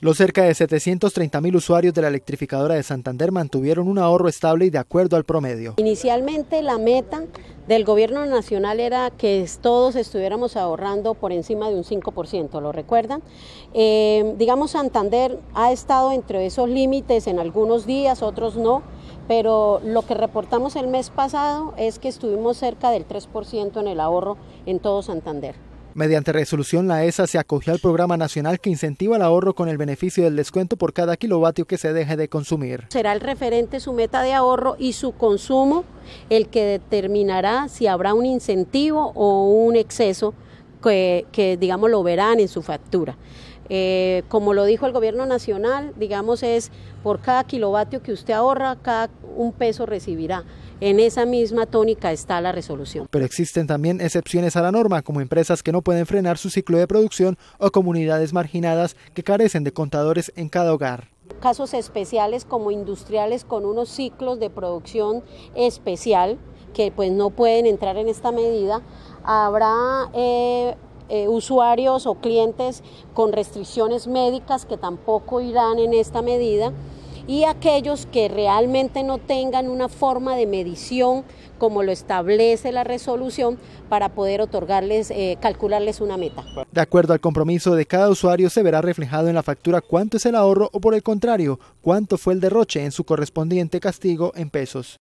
Los cerca de mil usuarios de la electrificadora de Santander mantuvieron un ahorro estable y de acuerdo al promedio. Inicialmente la meta del gobierno nacional era que todos estuviéramos ahorrando por encima de un 5%, ¿lo recuerdan? Eh, digamos, Santander ha estado entre esos límites en algunos días, otros no, pero lo que reportamos el mes pasado es que estuvimos cerca del 3% en el ahorro en todo Santander. Mediante resolución, la ESA se acogió al programa nacional que incentiva el ahorro con el beneficio del descuento por cada kilovatio que se deje de consumir. Será el referente su meta de ahorro y su consumo el que determinará si habrá un incentivo o un exceso que, digamos lo verán en su factura. Eh, como lo dijo el gobierno nacional, digamos es por cada kilovatio que usted ahorra, cada un peso recibirá. En esa misma tónica está la resolución. Pero existen también excepciones a la norma, como empresas que no pueden frenar su ciclo de producción o comunidades marginadas que carecen de contadores en cada hogar casos especiales como industriales con unos ciclos de producción especial que pues no pueden entrar en esta medida, Habrá eh, eh, usuarios o clientes con restricciones médicas que tampoco irán en esta medida y aquellos que realmente no tengan una forma de medición como lo establece la resolución para poder otorgarles, eh, calcularles una meta. De acuerdo al compromiso de cada usuario se verá reflejado en la factura cuánto es el ahorro o por el contrario, cuánto fue el derroche en su correspondiente castigo en pesos.